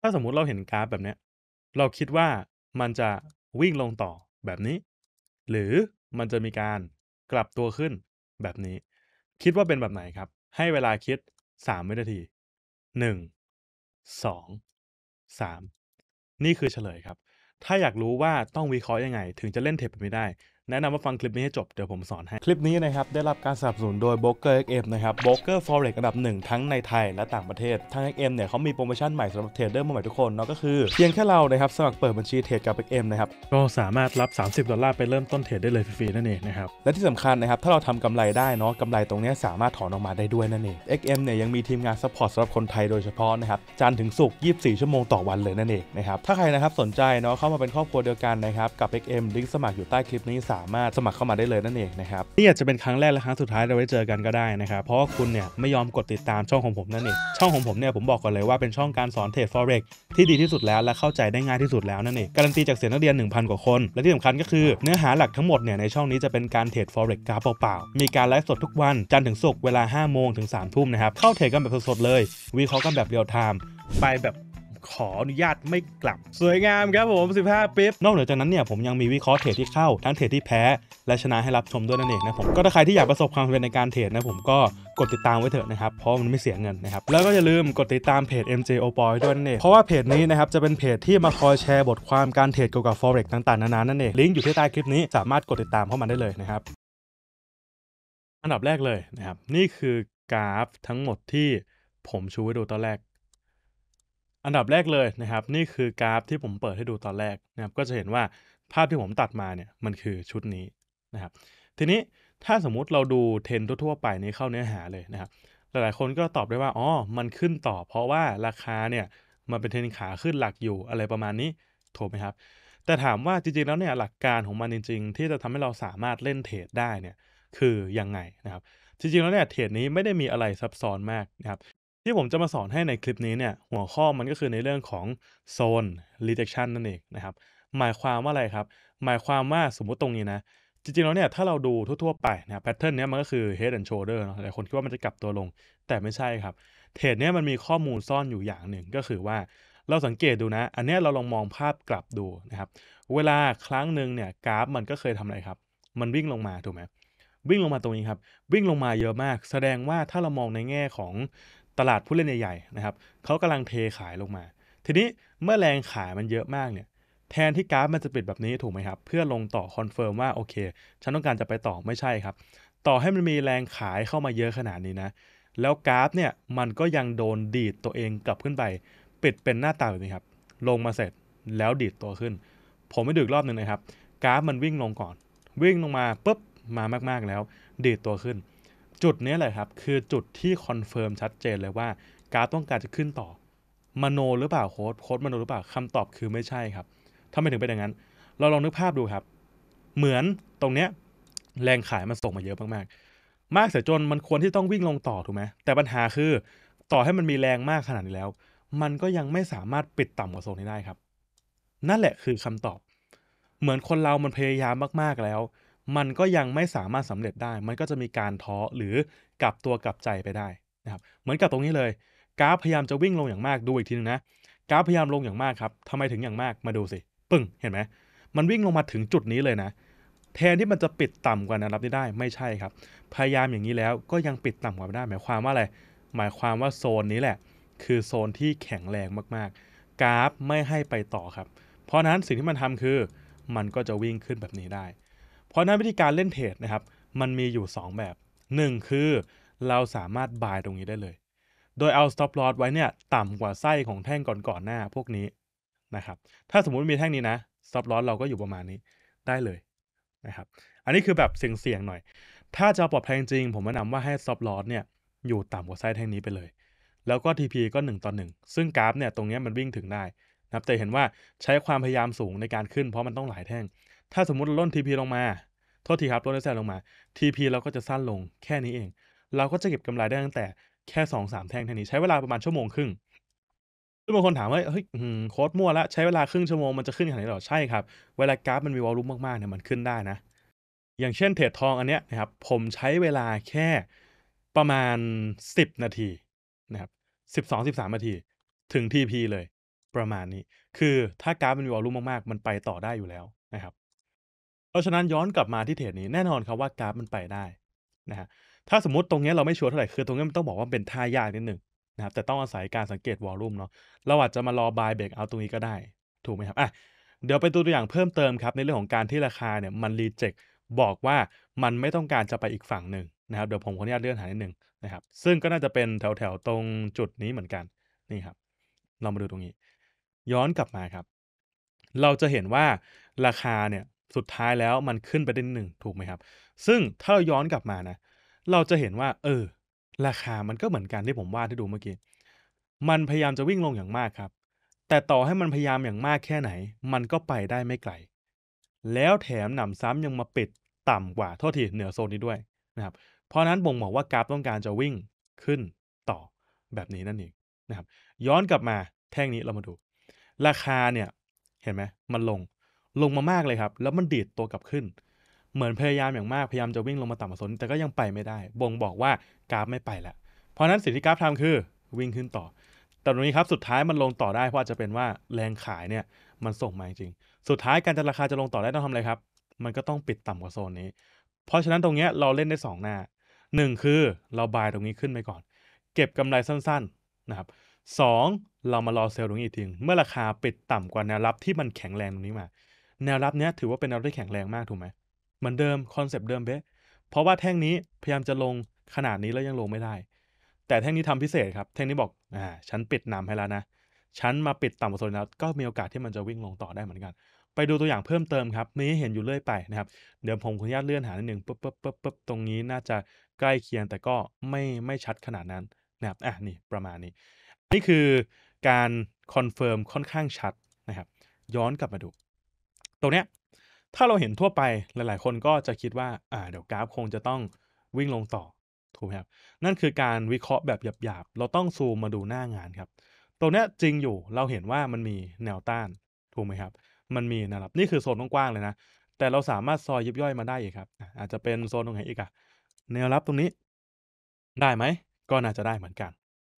ถ้าสมมุติเราเห็นกราฟแบบเนี้ยเราคิดว่ามันจะวิ่งลงต่อแบบนี้ หรือมันจะมีการกลับตัวขึ้นแบบนี้ คิดว่าเป็นแบบไหนครับ ให้เวลาคิด3วินาที1 2 3 นี่คือเฉลยครับ ถ้าอยากรู้ว่าต้องวิเคราะห์ยังไง ถึงจะเล่นเทปแบบนี้ได้แนะนำว่าฟังคลิปนี้ให้จบเดี๋ยวผมสอนให้ คลิปนี้นะครับ ได้รับการสนับสนุนโดย b r o k e r XM นะครับ b r o k e r Forex อันดับหนึ่งทั้งในไทยและต่างประเทศทาง XM เนี่ยเขามีโปรโมชั่นใหม่สำหรับเทรดเดอร์มใหม่ทุกคนเนาะก็คือเพียงแค่เรานะครับ สมัครเปิดบัญชีเทรดกับ XM นะครับ ก็สามารถรับ 30 ดอลลาร์ไปเริ่มต้นเทรดได้เลยฟรีๆ นั่นเองนะครับและที่สำคัญนะครับถ้าเราทำกำไรได้เนาะกำไรตรงนี้สามารถถอนออกมาได้ด้วยนั่นเอง XM เนี่ยยังมีทีมงานซัพพอร์ตสำหรับคนไทยโดยเฉพาะนะครับจันถึงศุกร์24 ชั่วโมงต่อวันเลยนั่นเองนะครับถ้าใครนะครับสนใจเนาะเข้ามาเป็นครอบครัวเดียวกันนะครับกับ็มลิงก์สมัครอยู่ใต้คลิปนี้3ามารถสมัครเข้ามาได้เลยนั่นเองนะครับนี่อาจจะเป็นครั้งแรกและ ครั้งสุดท้ายเราไว้เจอกันก็ได้นะครับเพราะว่าคุณเนี่ยไม่ยอมกดติดตามช่องของผมนั่นเองช่องของผมเนี่ยผมบอกก่อนเลยว่าเป็นช่องการสอนเทรด forex ที่ดีที่สุดแล้วและเข้าใจได้ง่ายที่สุดแล้วนั่นเองการันตีจากเสียงนักเรียน 1,000 กว่าคน และที่สำคัญก็คือเนื้อหาหลักทั้งหมดเนี่ยในช่องนี้จะเป็นการเทรด forex กการเปล่าๆมีการไลฟ์สดทุกวันจันทร์ถึงศุกร์เวลา5โมงถึง3ทุ่มนะครับเข้าเทรดกันแบบสดๆเลย วิเคราะห์กันแบบเรียลไทม์ไปแบบขออนุญาตไม่กลับสวยงามครับผม 15ปิ๊บนอกเหนือจากนั้นเนี่ยผมยังมีวิเคราะห์เทรดที่เข้า ทั้งเทรดที่แพ้ และชนะให้รับชมด้วยนั่นเองนะผม ก็ถ้าใครที่อยากประสบความสำเร็จในการเทรดนะผมก็กดติดตามไว้เถอะนะครับ เพราะมันไม่เสียเงินนะครับ แล้วก็อย่าลืมกดติดตามเพจ MJ o p o y ด้วยนั่นเองเพราะว่าเพจนี้นะครับจะเป็นเพจที่มาคอยแชร์บทความการเทรดเกี่ยวกับ forex ต่างๆ นานานั่นเองลิงก์อยู่ที่ใต้คลิปนี้สามารถกดติดตามเข้ามาได้เลยนะครับอันดับแรกเลยนะครับนี่คือกราฟทั้งหมดที่ผมชูให้ดูตอนแรกอันดับแรกเลยนะครับ นี่คือกราฟที่ผมเปิดให้ดูตอนแรกนะครับก็จะเห็นว่าภาพที่ผมตัดมาเนี่ยมันคือชุดนี้นะครับ ทีนี้ถ้าสมมุติเราดูเทรนทั่วๆไปนี้เข้าเนื้อหาเลยนะครับ หลายๆคนก็ตอบได้ว่าอ๋อมันขึ้นต่อ เพราะว่าราคาเนี่ยมันเป็นเทรนขาขึ้นหลักอยู่อะไรประมาณนี้ถูกไหมครับ แต่ถามว่าจริงๆแล้วเนี่ยหลักการของมันจริงๆ ที่จะทำให้เราสามารถเล่นเทรดได้เนี่ยคือยังไงนะครับ จริงๆแล้วเนี่ยเทรดนี้ไม่ได้มีอะไรซับซ้อนมากนะครับที่ผมจะมาสอนให้ในคลิปนี้เนี่ยหัวข้อมันก็คือในเรื่องของโซน rejection นั่นเองนะครับ หมายความว่าอะไรครับ หมายความว่าสมมุติตรงนี้นะ จริงๆ แล้วเนี่ยถ้าเราดูทั่วๆ ไปเนี่ยแพทเทิร์นเนี้ยมันก็คือ head and shoulder เนาะหลายคนคิดว่ามันจะกลับตัวลง แต่ไม่ใช่ครับ เทรดเนี้ยมันมีข้อมูลซ่อนอยู่อย่างหนึ่งก็คือว่า เราสังเกตดูนะ อันนี้เราลองมองภาพกลับดูนะครับเวลาครั้งหนึ่งเนี่ยกราฟมันก็เคยทำอะไรครับมันวิ่งลงมาถูกไหมวิ่งลงมาตรงนี้ครับวิ่งลงมาเยอะมาก แสดงว่าถ้าเรามองในแง่ของตลาดผู้เล่นใหญ่ๆ นะครับเขากำลังเทขายลงมา ทีนี้เมื่อแรงขายมันเยอะมากเนี่ย แทนที่กราฟมันจะปิดแบบนี้ถูกไหมครับ เพื่อลงต่อคอนเฟิร์มว่า โอเค ฉันต้องการจะไปต่อ ไม่ใช่ครับ ต่อให้มันมีแรงขายเข้ามาเยอะขนาดนี้นะ แล้วกราฟเนี่ยมันก็ยังโดนดีดตัวเองกลับขึ้นไป ปิดเป็นหน้าตาแบบนี้ครับ ลงมาเสร็จแล้วดีดตัวขึ้น ผมไม่ดูอีกรอบหนึ่งนะครับ กราฟมันวิ่งลงก่อน วิ่งลงมาปุ๊บมามาก ๆแล้ว ดีดตัวขึ้นจุดนี้แหละครับ คือจุดที่คอนเฟิร์มชัดเจน เลยว่าการต้องการจะขึ้นต่อ มโนหรือเปล่าโค้ดโค้ดมโนหรือเปล่าคำตอบคือไม่ใช่ครับทำไมถึงเป็นอย่างนั้น เราลองนึกภาพดูครับ เหมือนตรงเนี้ยแรงขายมันส่งมาเยอะมากๆ มากเสียจนมันควรที่ต้องวิ่งลงต่อถูกไหมแต่ปัญหาคือต่อให้มันมีแรงมากขนาดนี้แล้ว มันก็ยังไม่สามารถปิดต่ำกว่าโซนนี้ได้ครับ นั่นแหละคือคำตอบ เหมือนคนเรามันพยายามมากๆแล้วมันก็ยังไม่สามารถสำเร็จได้ มันก็จะมีการท้อหรือกลับตัวกลับใจไปได้นะครับ เหมือนกับตรงนี้เลย กราฟพยายามจะวิ่งลงอย่างมากดูอีกทีนึงนะ กราฟพยายามลงอย่างมากครับทำไมถึงอย่างมาก มาดูสิ ปึ้ง เห็นไหม มันวิ่งลงมาถึงจุดนี้เลยนะ แทนที่มันจะปิดต่ำกว่านะรับได้ไม่ใช่ครับ พยายามอย่างนี้แล้วก็ยังปิดต่ำกว่าไม่ได้ หมายความว่าอะไร หมายความว่าโซนนี้แหละ คือโซนที่แข็งแรงมากๆ กราฟไม่ให้ไปต่อครับ เพราะนั้นสิ่งที่มันทำคือมันก็จะวิ่งขึ้นแบบนี้ได้เพราะนั้นวิธีการเล่นเทรดนะครับ มันมีอยู่ 2 แบบ 1 คือเราสามารถบายตรงนี้ได้เลย โดยเอา stop loss ไว้เนี่ยต่ำกว่าไส้ของแท่งก่อนๆหน้าพวกนี้นะครับถ้าสมมุติมีแท่งนี้นะ stop loss เราก็อยู่ประมาณนี้ได้เลยนะครับอันนี้คือแบบเสี่ยงๆหน่อย ถ้าจะปลอดภัยจริงผมแนะนำว่าให้ stop loss เนี่ยอยู่ต่ำกว่าไส้แท่งนี้ไปเลย แล้วก็ TP ก็1ต่อ1ซึ่งกราฟเนี่ยตรงนี้มันวิ่งถึงได้นะครับแต่เห็นว่าใช้ความพยายามสูงในการขึ้นเพราะมันต้องหลายแท่ง ถ้าสมมติเราล่น TP ลงมาโทษทีครับลดะอสลงมา TP เราก็จะสั้นลงแค่นี้เอง เราก็จะเก็บกำไรได้ตั้งแต่แค่สองสามแท่งเท่านี้ ใช้เวลาประมาณชั่วโมงครึ่งซึ่งบางคนถามว่า เฮ้ย โค้ดมั่วละ ใช้เวลาครึ่งชั่วโมงมันจะขึ้นขนาดไหนหรอ ใช่ครับ เวลากราฟมันมีวอลลุ่มมากๆเนี่ยมันขึ้นได้นะ อย่างเช่นเทรดทองอันเนี้ยนะครับผมใช้เวลาแค่ประมาณ10นาทีนะครับ12 13นาทีถึง TP เลย ประมาณนี้ คือถ้ากราฟมันมีวอลลุ่มมากๆ มันไปต่อได้อยู่แล้วนะครับเพราะฉะนั้นย้อนกลับมาที่เทรดนี้แน่นอนครับว่ากราฟมันไปได้นะฮะถ้าสมมติตรงนี้เราไม่ชัวร์เท่าไหร่ คือตรงนี้มันต้องบอกว่าเป็นท่ายากนิดหนึ่งนะครับแต่ต้องอาศัยการสังเกตวอลลุ่มเนาะเราอาจจะมารอบายเบรกเอาตรงนี้ก็ได้ ถูกไหมครับอ่ะเดี๋ยวไปัวตัวอย่างเพิ่มเติมครับ ในเรื่องของการที่ราคาเนี่ยมันรีเจ็คบอกว่ามันไม่ต้องการจะไปอีกฝั่งหนึ่งนะครับ เดี๋ยวผมขออนุญาตเลื่อนหานิดหนึ่งนะครับซึ่งก็น่าจะเป็นแถวๆตรงจุดนี้เหมือนกันนี่ครับ เรามาดูตรงนี้ ย้อนกลับมาครับ เราจะเห็นว่าราคาเนี่ยสุดท้ายแล้วมันขึ้นไปได้หนึ่งถูกไหมครับ ซึ่งถ้าเราย้อนกลับมานะ เราจะเห็นว่าเออ ราคามันก็เหมือนกันที่ผมว่าที่ดูเมื่อกี้มันพยายามจะวิ่งลงอย่างมากครับ แต่ต่อให้มันพยายามอย่างมากแค่ไหน มันก็ไปได้ไม่ไกล แล้วแถมหนำซ้ำยังมาปิด ต่ำกว่าโทษทีเหนือโซนนี้ด้วยนะครับ เพราะนั้นบ่งบอกว่ากราฟต้องการจะวิ่งขึ้นต่อแบบนี้นั่นเองนะครับ ย้อนกลับมาแท่งนี้เรามาดู ราคาเนี่ยเห็นไหมมันลงลงมามากเลยครับ แล้วมันดีดตัวกลับขึ้น เหมือนพยายามอย่างมากพยายามจะวิ่งลงมาต่ำกว่าโซนแต่ก็ยังไปไม่ได้ บ่งบอกว่ากราฟไม่ไปละเพราะนั้นสิ่งที่กราฟทำคือวิ่งขึ้นต่อ แต่ตรงนี้ครับสุดท้ายมันลงต่อได้เพราะจะเป็นว่าแรงขายเนี่ยมันส่งมาจริง สุดท้ายการจะราคาจะลงต่อได้ต้องทำอะไรครับ มันก็ต้องปิดต่ำกว่าโซนนี้ เพราะฉะนั้นตรงนี้เราเล่นได้ 2 หน้า 1 คือเราบายตรงนี้ขึ้นไปก่อน เก็บกำไรสั้นๆนะครับสเรามารอเซลล์ตรงนี้อีกที เมื่อราคาปิดต่ำกว่าแนวรับที่มันแข็งแรงตรงนี้มาแนวรับเนี้ยถือว่าเป็นแนวที่แข็งแรงมากถูกไหมเหมือนเดิม คอนเซปต์เดิมเบ๊ะ เพราะว่าแท่งนี้พยายามจะลงขนาดนี้แล้วยังลงไม่ได้ แต่แท่งนี้ทำพิเศษครับ แท่งนี้บอกอ่าฉันปิดนำให้แล้วนะ ฉันมาปิดต่ำกว่าโซนแล้ว ก็มีโอกาสที่มันจะวิ่งลงต่อได้เหมือนกัน ไปดูตัวอย่างเพิ่มเติมครับมีให้เห็นอยู่เรื่อยไปนะครับ เดี๋ยวผมขออนุญาตเลื่อนหาหนึ่งปุ๊บปุ๊บปุ๊บปุ๊บตรงนี้น่าจะใกล้เคียงแต่ก็ไม่ไม่ชัดขนาดนั้นนะครับอ่ะนี่ประมาณนี้ นี่คือการคอนเฟิร์มค่อนข้างชัดนะครับ ย้อนกลับมาดูตรงเนี้ยถ้าเราเห็นทั่วไปหลายๆ คนก็จะคิดว่าอ่าเดี๋ยวกราฟคงจะต้องวิ่งลงต่อถูกไหมครับนั่นคือการวิเคราะห์แบบหยาบๆ เราต้องซูมมาดูหน้างานครับตรงนี้จริงอยู่เราเห็นว่ามันมีแนวต้านถูกไหมครับ มันมีนะครับนี่คือโซนกว้างๆเลยนะแต่เราสามารถซอยยิบย่อยมาได้อีกครับ อาจจะเป็นโซนตรงไหนอีกอะแนวรับตรงนี้ ได้ไหมก็น่าจะได้เหมือนกัน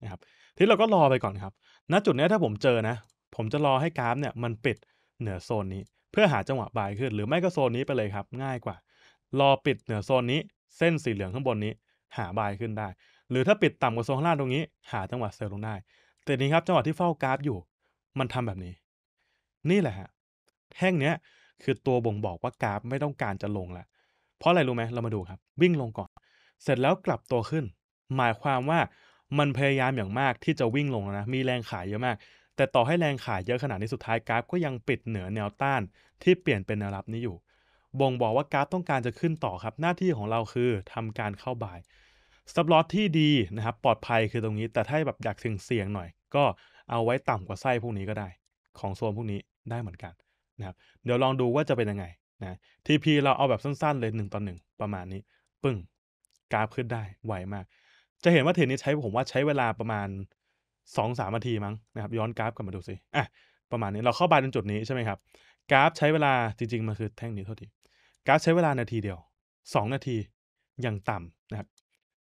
นะครับ ทีนี้เราก็รอไปก่อนครับณจุดนี้ถ้าผมเจอนะ ผมจะรอให้กราฟเนี่ยมันปิดเหนือโซนนี้เพื่อหาจังหวะบายขึ้นหรือไม่ก็โซนนี้ไปเลยครับง่ายกว่า รอปิดเหนือโซนนี้เส้นสีเหลืองข้างบนนี้หาบายขึ้นได้ หรือถ้าปิดต่ำกว่าโซนล่างตรงนี้ หาจังหวะเซลลงได้ แต่นี้ครับจังหวะที่เฝ้ากราฟอยู่ มันทำแบบนี้ นี่แหละฮะแท่งเนี้ยคือตัวบ่งบอกว่ากราฟไม่ต้องการจะลงและ เพราะอะไรรู้ไหมเรามาดูครับ วิ่งลงก่อน เสร็จแล้วกลับตัวขึ้น หมายความว่ามันพยายามอย่างมากที่จะวิ่งลงแล้วนะมีแรงขายเยอะมากแต่ต่อให้แรงขายเยอะขนาดนี้สุดท้ายกราฟก็ยังปิดเหนือแนวต้าน ที่เปลี่ยนเป็นแนวรับนี้อยู่บ่งบอกว่ากราฟต้องการจะขึ้นต่อครับ หน้าที่ของเราคือทำการเข้าบ่ายสต็อปลอสที่ดีนะครับ ปลอดภัยคือตรงนี้แต่ถ้าแบบอยากเสี่ยงหน่อย ก็เอาไว้ต่ำกว่าไส้พวกนี้ก็ได้ ของโซนพวกนี้ได้เหมือนกันนะครับเดี๋ยวลองดูว่าจะเป็นยังไงนะทีพีเราเอาแบบสั้น ๆเลยหนึ่งต่อหนึ่งประมาณนี้ปึ้งกราฟขึ้นได้ไวมาก จะเห็นว่าเทรนนี้ใช้ผมว่าใช้เวลาประมาณสองสามนาทีมั้งนะครับย้อนกราฟกลับมาดูสิ อ่ะ ประมาณนี้เราเข้าบายตรงจุดนี้ใช่ไหมครับ กราฟใช้เวลาจริงๆมันคือแท่งนี้เท่าทีกราฟใช้เวลานาทีเดียว 2 นาทีอย่างต่ำนะครับ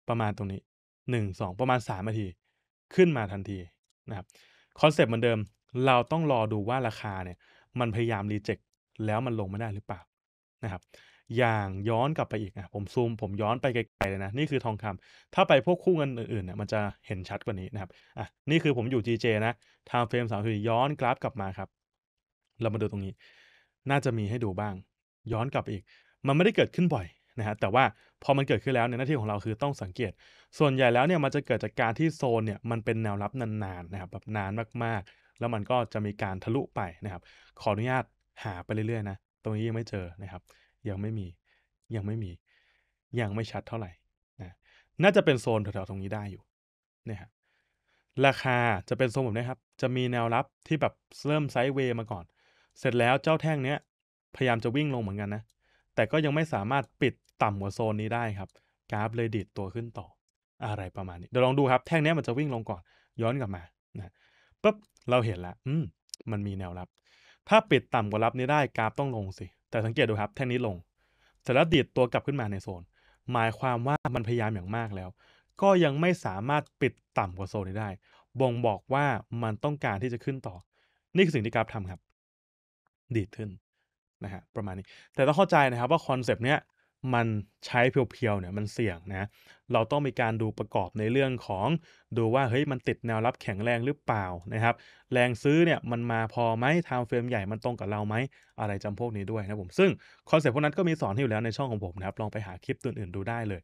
ประมาณตรงนี้ 1 2ประมาณ 3 นาที ขึ้นมาทันทีนะครับ คอนเซปต์เหมือนเดิม เราต้องรอดูว่าราคาเนี่ย มันพยายามรีเจ็คแล้วมันลงไม่ได้หรือเปล่านะครับอย่างย้อนกลับไปอีกอ่ะ ผมซูมผมย้อนไปไกลๆเลยนะ นี่คือทองคำ ถ้าไปพวกคู่เงินอื่นๆเนี่ย มันจะเห็นชัดกว่านี้นะครับอ่ะนี่คือผมอยู่ GJ นะทา m เฟรมสามสี่ย้อนกราฟกลับมาครับเรามาดูตรงนี้ น่าจะมีให้ดูบ้าง ย้อนกลับอีก มันไม่ได้เกิดขึ้นบ่อยนะฮะแต่ว่าพอมันเกิดขึ้นแล้วเนี่ยหน้าที่ของเราคือต้องสังเกต ส่วนใหญ่แล้วเนี่ยมันจะเกิดจากการที่โซนเนี่ยมันเป็นแนวรับนานๆนะครับแบบนานมากๆ แล้วมันก็จะมีการทะลุไปนะครับขออนุญาตหาไปเรื่อยๆ นะ ตรงนี้ยังไม่เจอนะครับยังไม่มี ยังไม่มี ยังไม่ชัดเท่าไหร่นะ น่าจะเป็นโซนแถวๆตรงนี้ได้อยู่ เนี่ยฮะ ราคาจะเป็นโซนแบบนี้ครับ จะมีแนวรับที่แบบเริ่มไซด์เวย์มาก่อน เสร็จแล้วเจ้าแท่งเนี้ย พยายามจะวิ่งลงเหมือนกันนะ แต่ก็ยังไม่สามารถปิดต่ำกว่าโซนนี้ได้ครับ กราฟเลยดิดตัวขึ้นต่อ อะไรประมาณนี้ เดี๋ยวลองดูครับ แท่งเนี้ยมันจะวิ่งลงก่อน ย้อนกลับมานะปุ๊บ เราเห็นละอืม มันมีแนวรับ ถ้าปิดต่ำกว่ารับนี้ได้ กราฟต้องลงสิแต่สังเกตดูครับ แท่งนี้ลงเสร็จแล้วดีดตัวกลับขึ้นมาในโซนหมายความว่ามันพยายามอย่างมากแล้ว ก็ยังไม่สามารถปิดต่ำกว่าโซนนี้ได้ บ่งบอกว่ามันต้องการที่จะขึ้นต่อ นี่คือสิ่งที่กราฟทำครับ ดีดขึ้นนะฮะประมาณนี้ แต่ต้องเข้าใจนะครับว่าคอนเซปต์เนี้ยมันใช้เพียวๆเนี่ยมันเสี่ยงนะ เราต้องมีการดูประกอบในเรื่องของดูว่าเฮ้ยมันติดแนวรับแข็งแรงหรือเปล่านะครับ แรงซื้อเนี่ยมันมาพอไหมทางเฟรมใหญ่มันตรงกับเราไหมอะไรจำพวกนี้ด้วยนะผม ซึ่งคอนเซ็ปต์พวกนั้นก็มีสอนอยู่แล้วในช่องของผมนะครับ ลองไปหาคลิปตัวอื่นดูได้เลย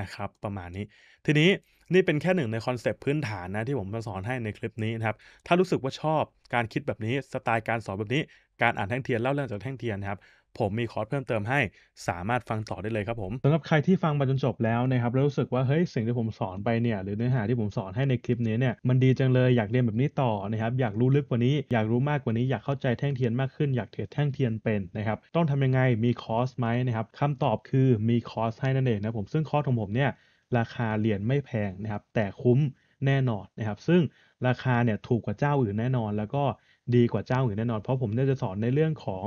นะครับ ประมาณนี้ ทีนี้นี่เป็นแค่หนึ่งในคอนเซปต์พื้นฐานนะที่ผมจะสอนให้ในคลิปนี้นะครับถ้ารู้สึกว่าชอบการคิดแบบนี้สไตล์การสอนแบบนี้การอ่านแท่งเทียนเล่าเรื่องจากแท่งเทียนนะครับผมมีคอร์สเพิ่มเติมให้สามารถฟังต่อได้เลยครับผมสำหรับใครที่ฟังมาจนจบแล้ว นะครับแล้วรู้สึกว่าเฮ้ย สิ่งที่ผมสอนไปเนี่ยหรือเนื้อหาที่ผมสอนให้ในคลิปนี้เนี่ยมันดีจังเลยอยากเรียนแบบนี้ต่อนะครับอยากรู้ลึกกว่านี้ อยากรู้มากกว่านี้ อยากเข้าใจแท่งเทียนมากขึ้น อยากเทรดแท่งเทียนเป็นนะครับต้องทำยังไงมีคอร์สไหมนะครับคำตอบคือมีคอร์สให้นั่นเองนะผมซึ่งคอร์สของผมเนี่ยราคาเหรียญไม่แพงนะครับแต่คุ้มแน่นอนนะครับซึ่งราคาเนี่ยถูกกว่าเจ้าอื่นแน่นอน แล้วก็ดีกว่าเจ้าอื่นแน่นอน เพราะผมเนี่ยจะสอนในเรื่องของ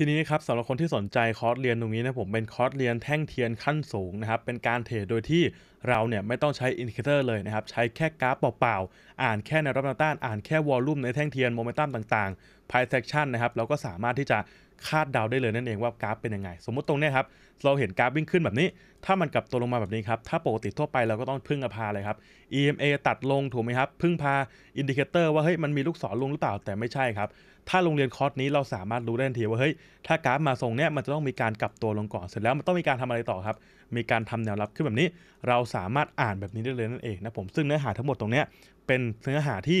ทีนี้ครับสำหรับคนที่สนใจคอร์สเรียนตรงนี้นะ ผมเป็นคอร์สเรียนแท่งเทียนขั้นสูงนะครับ เป็นการเทรดโดยที่เราเนี่ย ไม่ต้องใช้อินดิเคเตอร์เลยนะครับ ใช้แค่กราฟเปล่าๆ อ่านแค่แนวรับแนวต้านอ่านแค่วอลลุ่มในแท่งเทียนโมเมนตัมต่างๆไพเซ็กชันนะครับเราก็สามารถที่จะคาดเดาได้เลยนั่นเองว่ากราฟเป็นยังไง สมมุติตรงนี้ครับเราเห็นกราฟวิ่งขึ้นแบบนี้ถ้ามันกลับตัวลงมาแบบนี้ครับถ้าปกติทั่วไปเราก็ต้องพึ่งพาเลยครับ EMA ตัดลงถูกไหมครับ พึ่งพาอินดิเคเตอร์ ว่าเฮ้ยมันมีลูกศรลงหรือเปล่าแต่ไม่ใช่ครับถ้าโรงเรียนคอร์สนี้เราสามารถรู้ได้ทันทีว่าเฮ้ย ถ้ากราฟมาทรงเนี้ยมันจะต้องมีการกลับตัวลงก่อนเสร็จแล้ว มันต้องมีการทำอะไรต่อครับ มีการทำแนวรับขึ้นแบบนี้ เราสามารถอ่านแบบนี้ได้เลยนั่นเองนะผมซึ่งเนื้อหาทั้งหมดตรงเนี้ยเป็นเนื้อหาที่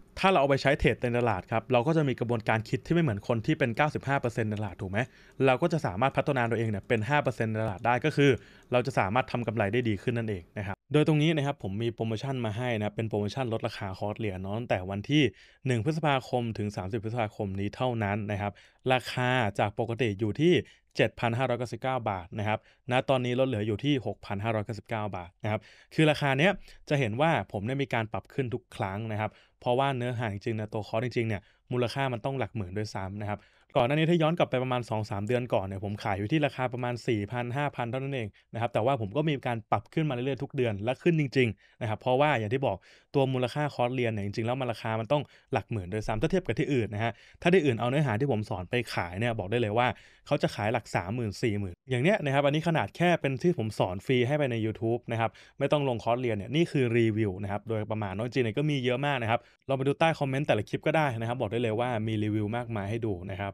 ถ้าเราเอาไปใช้เทรดในตลาดครับเราก็จะมีกระบวนการคิดที่ไม่เหมือนคนที่เป็น 95%ในตลาด ถูกไหมเราก็จะสามารถพัฒนาตัวเองเนี่ยเป็น5%ในตลาดได้ก็คือ เราจะสามารถทำกำไรได้ดีขึ้นนั่นเองนะครับโดยตรงนี้นะครับผมมีโปรโมชั่นมาให้นะเป็นโปรโมชั่นลดราคาคอร์สเหรียญน้องแต่วันที่ 1 พฤษภาคมถึง 30 พฤษภาคมนี้เท่านั้นนะครับ ราคาจากปกติอยู่ที่7,599 บาทนะครับณนะตอนนี้ลดเหลืออยู่ที่6,599บาทนะครับ คือราคาเนี้ย จะเห็นว่าผมได้มีการปรับขึ้นทุกครั้งนะครับ เพราะว่าเนื้อหาจริงๆนะตัวคอร์สจริงๆเนี่ยมูลค่ามันต้องหลักหมื่นด้วยซ้ำนะครับ ก่อนหน้านี้ถ้าย้อนกลับไปประมาณ 2-3 เดือนก่อนเนี่ยผมขายอยู่ที่ราคาประมาณ4,000-5,000เท่านั้นเองนะครับ แต่ว่าผมก็มีการปรับขึ้นมาเรื่อยๆทุกเดือนและขึ้นจริงๆนะครับ เพราะว่าอย่างที่บอกตัวมูลค่าคอร์สเรียนเนี่ยจริงๆ แล้วมันราคามันต้องหลักหมื่นโดยซ้ำถ้าเทียบกับที่อื่นนะฮะถ้าที่อื่นเอาเนื้อหาที่ผมสอนไปขายเนี่ยบอกได้เลยว่า เขาจะขายหลัก 3 0 0 0 0 4 0 0 0 0 อย่างเนี้ยนะครับอันนี้ขนาดแค่เป็นที่ผมสอนฟรีให้ไปใน YouTube นะครับ ไม่ต้องลงคอร์สเรียนเนี่ยนี่คือรีวิวนะครับโดยประมาณน้อยจริงเนี่ยก็มีเยอะมากนะครับ เราไปดูใต้คอมเมนต์แต่ละคลิปก็ได้นะครับ บอกได้เลยว่ามีรีวิวมากมายให้ดูนะครับ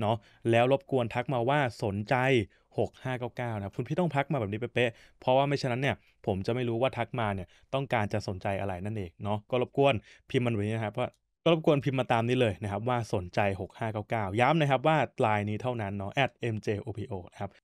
เนาะแล้วรบกวนทักมาว่าสนใจ 6599 นะคคุณพี่ต้องพักมาแบบนี้เป๊ะๆเพราะว่าไม่ฉะนั้นเนี่ยผมจะไม่รู้ว่าทักมาเนี่ยต้องการจะสนใจอะไรนั่นเองเนาะก็รบกวนพิมพ์มันไว้นะครับว่าก็รบกวนพิมพ์มาตามนี้เลยนะครับ ว่าสนใจ 6599 ย้ำนะครับว่าลายนี้เท่านั้นเนาะ mjopo นะครับ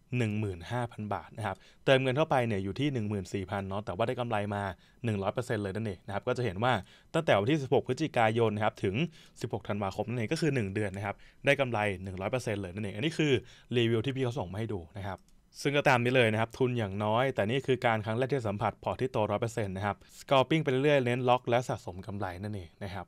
15,000 บาทนะครับ เติมเงินเข้าไปเนี่ยอยู่ที่ 14,000เนาะ แต่ว่าได้กำไรมา 100%เลยนั่นเองนะครับ ก็จะเห็นว่าตั้งแต่วันที่ 16 พฤศจิกายนนะครับถึง 16 ธันวาคมนั่นเองก็คือ 1 เดือนนะครับได้กำไร 100%เลยนั่นเอง อันนี้คือรีวิวที่พี่เขาส่งมาให้ดูนะครับ ซึ่งก็ตามนี้เลยนะครับ ทุนอย่างน้อย แต่นี่คือการครั้งแรกที่สัมผัสพอที่โต100%นะครับ สกอปปิ้งไปเรื่อยเน้นล็อกและสะสมกำไรนั่นเองนะครับ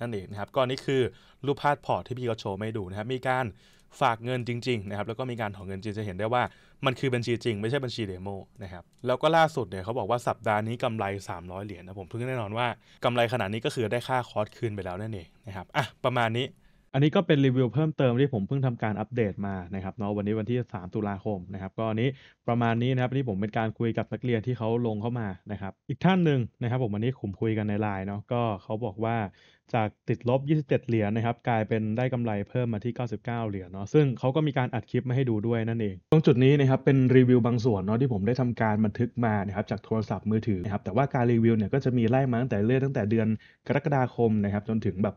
นั่นเองนะครับก็นนี้คือรูปภาพพอร์ตที่พี่เขาโชว์ไม่ดูนะครับมีการฝากเงินจริงๆนะครับแล้วก็มีการถอนเงินจริงจะเห็นได้ว่ามันคือบัญชีจริง ไม่ใช่บัญชีเดโมนะครับแล้วก็ล่าสุดเนี่ยเขาบอกว่าสัปดาห์นี้กำไร 300 เหรียญนะผมเพิ่งแน่นอนว่ากำไรขนาดนี้ก็คือได้ค่าคอร์สคืนไปแล้วนั่นเองนะครับอ่ะ ประมาณนี้อันนี้ก็เป็นรีวิวเพิ่มเติมที่ผมเพิ่งทำการอัปเดตมานะครับเนาะวันนี้วันที่ 3 ตุลาคมนะครับก็อันนี้ประมาณนี้นะครับนี่ผมเป็นการคุยกับนักเรียนที่เขาลงเข้ามานะครับอีกท่านหนึ่งนะครับผมวันนี้ผมคุยกันในไลน์เนาะก็เขาบอกว่าจากติดลบ 27 เหรียญนะครับกลายเป็นได้กำไรเพิ่มมาที่ 99 เหรียญเนาะซึ่งเขาก็มีการอัดคลิปมาให้ดูด้วยนั่นเองตรงจุดนี้นะครับเป็นรีวิวบางส่วนเนาะที่ผมได้ทำการบันทึกมานะครับจากโทรศัพท์มือถือนะครับแต่ว่าการรีวิวเนี่ยก็จะมีไล่มาตั้งแต่เรื่อยตั้งแต่เดือนกรกฎาคมนะครับจนถึงแบบ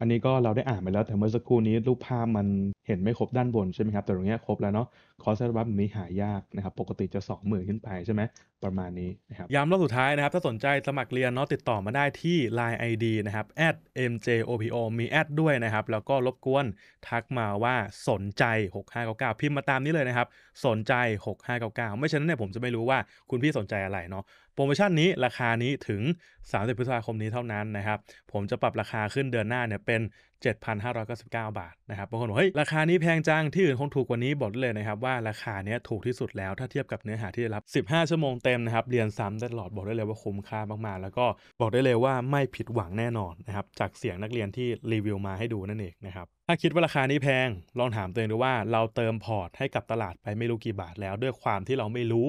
อันนี้ก็เราได้อ่านไปแล้วแต่เมื่อสักครู่นี้รูปภาพมันเห็นไม่ครบด้านบนใช่ไหมครับ แต่ตรงนี้ครบแล้วเนาะคอร์สอร์บั้มนี้หายากนะครับปกติจะ 20,000 ขึ้นไปใช่ไหมประมาณนี้นะครับย้ำรอบสุดท้ายนะครับ ถ้าสนใจสมัครเรียนเนาะติดต่อมาได้ที่ Line ID นะครับ @mjopo มีแอดด้วยนะครับแล้วก็รบกวนทักมาว่าสนใจ 6599 พิมพ์มาตามนี้เลยนะครับ สนใจ 6599 ไม่ช่นั้นเนี่ยผมจะไม่รู้ว่าคุณพี่สนใจอะไรเนาะโปรโมชั่นนี้ราคานี้ถึง 30 พฤษภาคมนี้เท่านั้นนะครับ ผมจะปรับราคาขึ้นเดือนหน้าเนี่ยเป็น 7,599 บาทนะครับบางคนบอกเฮ้ย ราคานี้แพงจังที่อื่นคงถูกกว่านี้บอกเลยนะครับว่าราคาเนี้ยถูกที่สุดแล้วถ้าเทียบกับเนื้อหาที่ได้รับ15ชั่วโมงเต็มนะครับเรียนซ้ำตลอด บอกได้เลยว่าคุ้มค่ามากๆแล้วก็บอกได้เลยว่าไม่ผิดหวังแน่นอนนะครับจากเสียงนักเรียนที่รีวิวมาให้ดูนั่นเองนะครับ ถ้าคิดว่าราคานี้แพง ลองถามตัวเองดูว่าเราเติมพอร์ตให้กับตลาดไปไม่รู้กี่บาทแล้วด้วยความที่เราไม่รู้